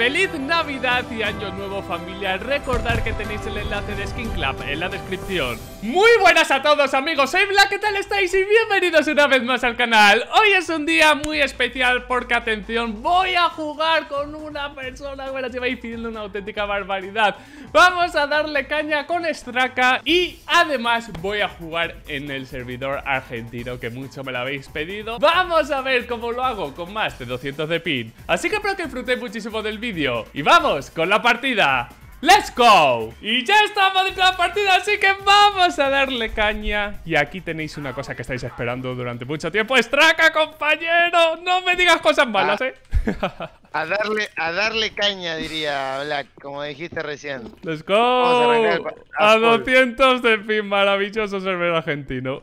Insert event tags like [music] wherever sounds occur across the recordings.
¡Feliz Navidad y Año Nuevo familia! Recordar que tenéis el enlace de Skin Club en la descripción Muy buenas a todos amigos, soy Black, ¿qué tal estáis? Y bienvenidos una vez más al canal Hoy es un día muy especial porque atención, voy a jugar con una persona que me la pidiendo una auténtica barbaridad Vamos a darle caña con Straka y además voy a jugar en el servidor argentino que mucho me lo habéis pedido Vamos a ver cómo lo hago con más de 200 de pin Así que espero que disfrutéis muchísimo del vídeo y vamos con la partida. ¡Let's go! Y ya estamos dentro de la partida, así que vamos a darle caña. Y aquí tenéis una cosa que estáis esperando durante mucho tiempo. ¡Estraca, compañero! No me digas cosas malas, ¿eh? [laughs] A darle, a darle caña, diría Black, como dijiste recién. ¡Let's go! a, 200 de fin, maravilloso server argentino.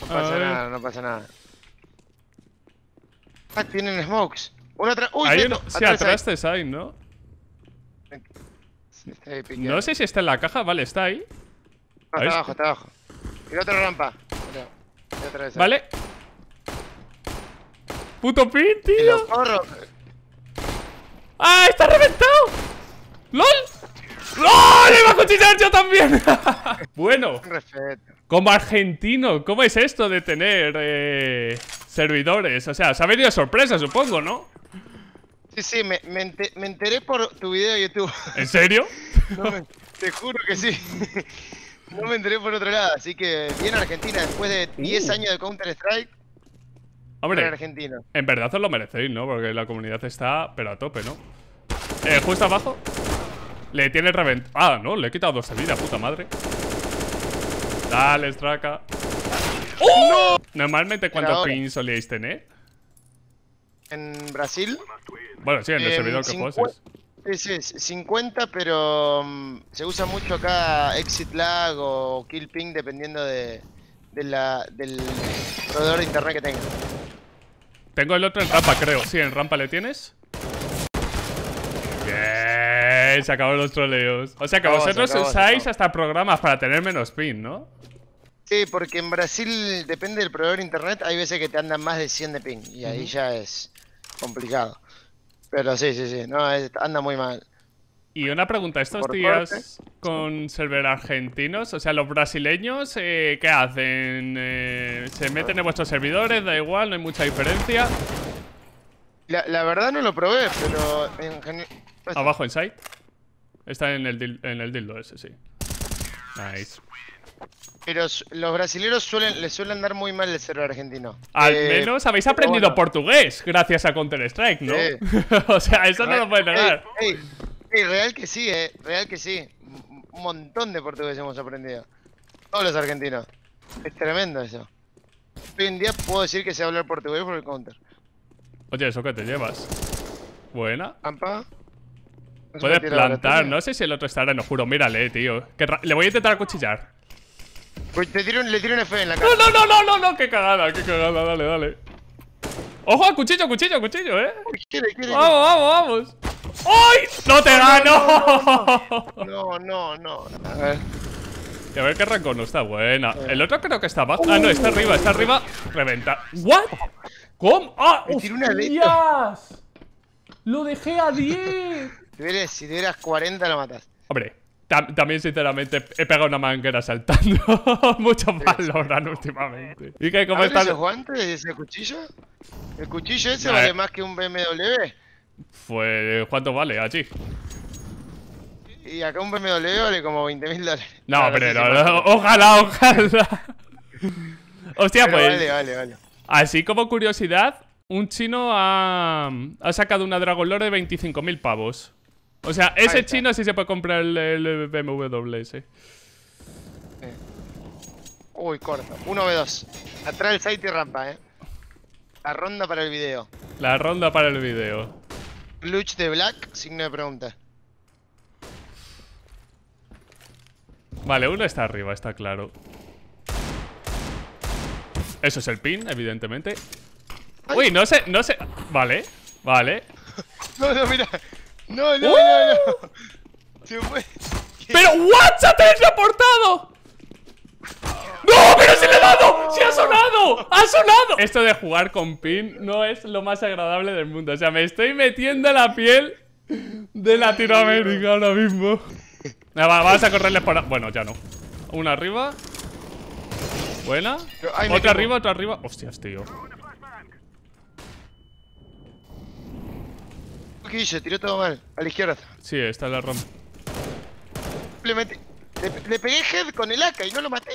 No pasa nada, no pasa nada. Ah, tienen smokes. Uno atrás. Uy, hay uno, sí, atrás ¿no? No sé si está en la caja, vale, está ahí. está abajo, está abajo. Y otra rampa. Vale. Puto pin, tío. ¡Ah! ¡Está reventado! ¡LOL! ¡LOL! ¡Le iba a cuchillar yo también! [laughs] bueno. Como argentino, ¿cómo es esto de tener eh, servidores? O sea, se ha venido sorpresa, supongo, ¿no? Sí, sí, me, enteré por tu video de YouTube. [laughs] ¿En serio? te juro que sí. [laughs] No me enteré por otro lado, así que viene Argentina después de 10 uh. años de Counter-Strike. Hombre, Argentina. en verdad os lo merecéis, ¿no? Porque la comunidad está, pero a tope, ¿no? Eh, justo abajo Le tiene reventado Ah, no, le he quitado dos salidas puta madre Dale, Straka. Normalmente, ¿cuántos pins solíais tener? en Brasil. Bueno, sí, en el servidor que poses. Sí, sí, 50, pero mm, se usa mucho acá Exit Lag o Kill Ping dependiendo de, del proveedor de internet que tenga. Tengo el otro en rampa, creo. Sí, en rampa le tienes. Bien, se acabó los troleos. O sea que vosotros usáis hasta programas para tener menos ping, ¿no? Sí, porque en Brasil depende del proveedor de internet. Hay veces que te andan más de 100 de ping y ahí ya es complicado. Pero sí, sí, sí, no, anda muy mal. Y una pregunta, ¿estos días con server argentinos, o sea, los brasileños, eh, ¿qué hacen? Eh, ¿Se meten en vuestros servidores? Da igual, no hay mucha diferencia. La, verdad no lo probé, pero Abajo en site. Está en el, en el dildo ese, sí. Nice. Pero los brasileños suelen, les suelen dar muy mal el cero argentino. Al eh, menos habéis aprendido portugués gracias a Counter-Strike, ¿no? [laughs] o sea, eso no lo puede negar. real que sí, eh. Real que sí. Un montón de portugués hemos aprendido. Todos los argentinos. Es tremendo eso. Hoy en día puedo decir que sé hablar portugués por el counter. Oye, ¿eso que te llevas? Buena. Ampa. Puedes plantar, no sé si el otro estará, no juro, mírale, tío. Que le voy a intentar acuchillar. Pues te dieron, le tiro F en la cara. No, no, no, no, no, qué cagada, qué cagada, dale, dale. Ojo al cuchillo, cuchillo, cuchillo, eh. vamos, vamos, vamos. ¡Ay! ¡No te gano! [laughs] No, no, no. A ver. Y a ver qué rango no está buena. Eh. El otro creo que está abajo. Ah, no, está arriba, está arriba. Reventa. ¿What? ¿Cómo? ¡Ah! ¡Hostias! ¡Lo dejé a 10! si tuvieras 40 lo matas. Hombre también, sinceramente, he pegado una manguera saltando. [laughs] Mucho Valorant últimamente. ¿Y qué? ¿Cómo estás? ese guante? ¿Ese cuchillo? ¿El cuchillo ese eh. vale más que un BMW? Pues, ¿cuánto vale así Y acá un BMW vale como 20.000 dólares. No, pero no, ojalá, ojalá. [laughs] Hostia, pues. Vale, vale, vale. Así como curiosidad, un chino ha, ha sacado una Dragon Lore de 25.000 pavos. O sea, ese chino sí se puede comprar el, BMW, sí. Eh. Uy, corto. 1v2. Atrás el site y rampa, eh. La ronda para el video. La ronda para el video. Luch de Black, signo de pregunta. Vale, uno está arriba, está claro. Eso es el pin, evidentemente. Uy, no sé, no sé. Vale, vale. [laughs] no, no, mira. No, no, no, no. ¡Oh! ¡Pero what! ¡Se ha teletransportado! ¡No! ¡Pero se le ha dado! ¡Se ha sonado! ¡Ha sonado! Esto de jugar con pin no es lo más agradable del mundo. O sea, me estoy metiendo la piel de Latinoamérica ahora mismo. Nada, ah, va, vamos a correrles por... Bueno, ya no. Una arriba. Buena. Otra arriba, otra arriba. Hostias, tío. ¿Qué hice, tiró todo mal, a la izquierda. Sí, está la rampa. Simplemente le, pegué head con el AK y no lo maté.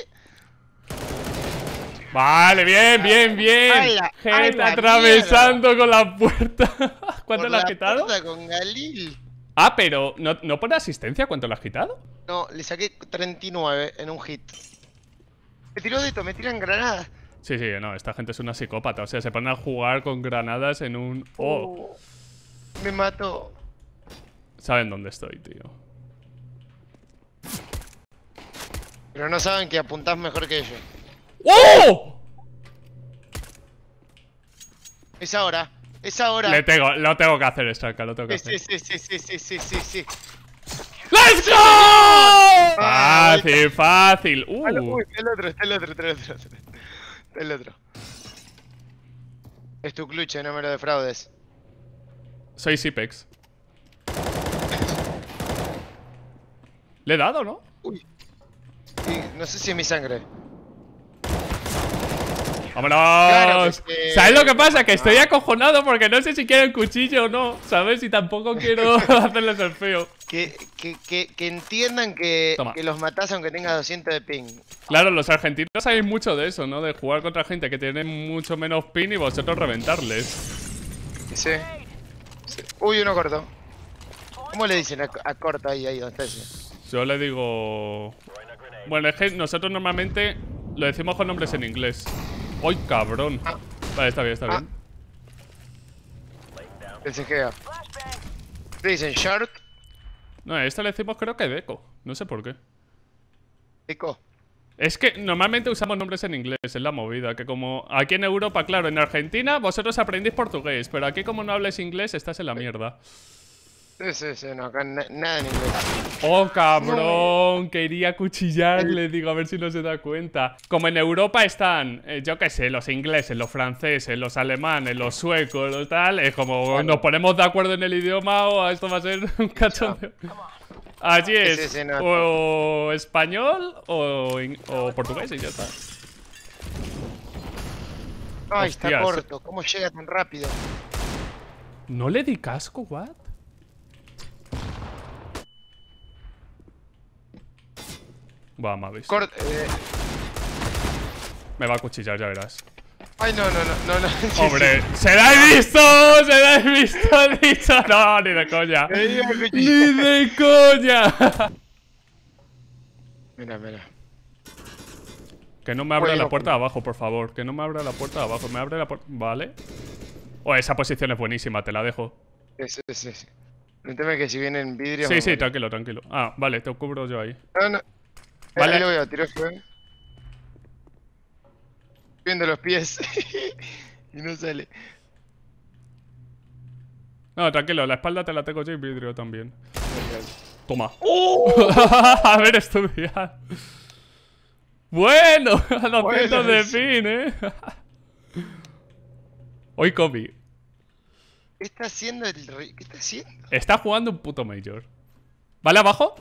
Vale, bien, bien, bien. head atravesando con la puerta. [laughs] ¿Cuánto le has quitado? Con Galil. Ah, pero ¿no, pone asistencia cuánto le has quitado? No, le saqué 39 en un hit. Me tiró de esto, me tiran granadas. Sí, sí, no, esta gente es una psicópata. O sea, se ponen a jugar con granadas en un... Oh. Oh. Me mato Saben dónde estoy, tío. Pero no saben que apuntás mejor que ellos ¡Oh! Es ahora, es ahora. Le tengo, lo tengo que hacer, esto lo tengo que sí, hacer. Sí, sí, sí, sí, sí, sí, sí. ¡Let's Fácil, fácil. Uh. el otro, está el otro, el otro. el otro. Es tu cluche, eh, no me lo defraudes. Soy Ipex. Le he dado, ¿no? Uy. Sí, no sé si es mi sangre. ¡Vámonos! ¿Sabes lo que pasa? Que estoy acojonado porque no sé si quiero el cuchillo o no, ¿sabes? Y tampoco quiero [laughs] hacerles el feo. Que, que, que entiendan que, los matás aunque tengas 200 de ping. Claro, los argentinos Sabéis mucho de eso, ¿no? De jugar contra gente que tiene mucho menos pin y vosotros reventarles. Sí. Uy, uno corto. ¿Cómo le dicen a, corto ahí, ahí Yo le digo... Bueno, es que nosotros normalmente lo decimos con nombres en inglés. ¡Uy, cabrón! Ah. Vale, está bien, está ah. bien. que dicen short? No, a esta le decimos creo que deco. No sé por qué. ¿Deco? Es que normalmente usamos nombres en inglés, es la movida, que como aquí en Europa, claro, en Argentina vosotros aprendís portugués, pero aquí como no hables inglés estás en la mierda. Sí, sí, sí, no, nada inglés. Oh, cabrón, quería cuchillarle, digo, a ver si no se da cuenta. Como en Europa están, eh, yo qué sé, los ingleses, los franceses, los alemanes, los suecos, los tal, es como nos ponemos de acuerdo en el idioma o oh, esto va a ser un cachondeo. Allí es. O español o, o portugués y ya está. Ay, está corto. ¿Cómo llega tan rápido? ¿No le di casco, what? Va, me ha eh. Me va a cuchillar, ya verás. Ay, no, no, no, no, no. [laughs] Hombre, se la he visto, se la he visto, [laughs] No, ni de coña. ni de coña. [laughs] mira, mira. Que no me abra la puerta de abajo, por favor. Que no me abra la puerta de abajo. Me abre la puerta. Vale. Oh, esa posición es buenísima, te la dejo. Sí, sí, sí. No que si vienen vidrio... Sí, sí, tranquilo, tranquilo. Ah, vale, te cubro yo ahí. No, no. Vale. Yo voy a tirar subiendo los pies. [laughs] y no sale. No, tranquilo, la espalda te la tengo yo y vidrio también. Toma. ¡Oh! [laughs] a ver, estudiar. Bueno, a [laughs] los de fin, eh. Hoy Kobe. ¿Qué está haciendo el rey? ¿Qué está haciendo? Está jugando un puto Major. ¿Vale abajo?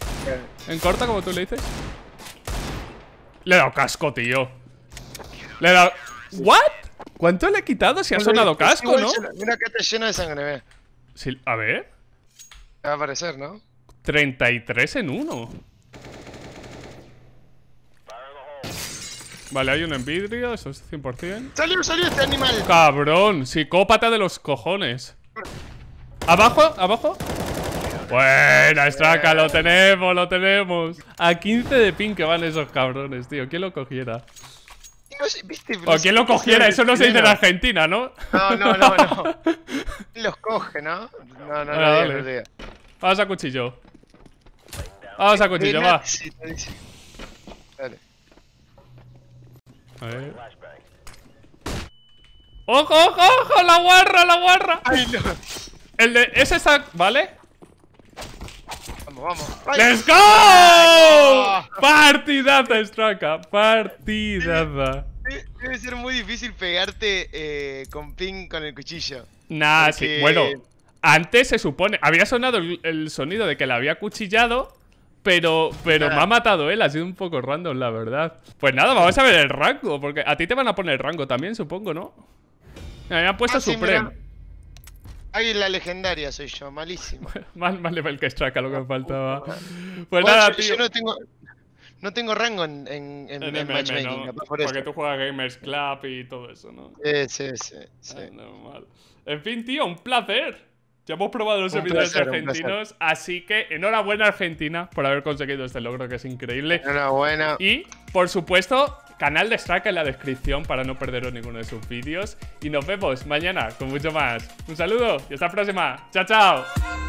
En corta, como tú le dices. Le he dado casco, tío. Le ¿What? ¿Cuánto le he quitado si ha sonado este casco, no? Mira que te llena de sangre, ve. a ver. Va a aparecer, ¿no? 33 en 1. Vale, hay un en vidrio, eso es 100%. ¡Salió, salió este animal! Cabrón, psicópata de los cojones. ¿Abajo? ¿Abajo? Buena, Straka, lo tenemos, lo tenemos. A 15 de pin que van esos cabrones, tío. ¿Quién lo cogiera? ¿Viste? O quien lo cogiera, eso no se dice en Argentina, ¿no? No, no, no, no. [laughs] Los coge, ¿no? No, no, no, no, Vamos a cuchillo. Vamos a cuchillo, va. Dale. A ver. ¡Ojo, ojo, ojo! ¡La guarra, la guarra! ¡Ay, no! El de... Ese está... ¿Vale? vamos, ¡Let's go! Partidaza, Straka, partidaza. Debe, ser muy difícil pegarte eh, con ping con el cuchillo. Nah, sí. Bueno, antes se supone. Había sonado el, sonido de que la había cuchillado. Pero, pero me ha matado él, ha sido un poco random, la verdad. Pues nada, vamos a ver el rango, porque a ti te van a poner el rango también, supongo, ¿no? Me han puesto ah, supremo la legendaria soy yo, malísimo. [laughs] Mal, mal, le que el lo que ah, faltaba. Pues nada, tío. Yo no tengo, no tengo rango en, en, en, matchmaking, Porque tú juegas Gamers Club y todo eso, ¿no? sí, sí, sí. normal. En fin, tío, un placer. Ya hemos probado los servidores argentinos, así que enhorabuena Argentina por haber conseguido este logro que es increíble. Enhorabuena. Y por supuesto, canal de Straka en la descripción para no perderos ninguno de sus vídeos. Y nos vemos mañana con mucho más. Un saludo y hasta la próxima. Chao, chao.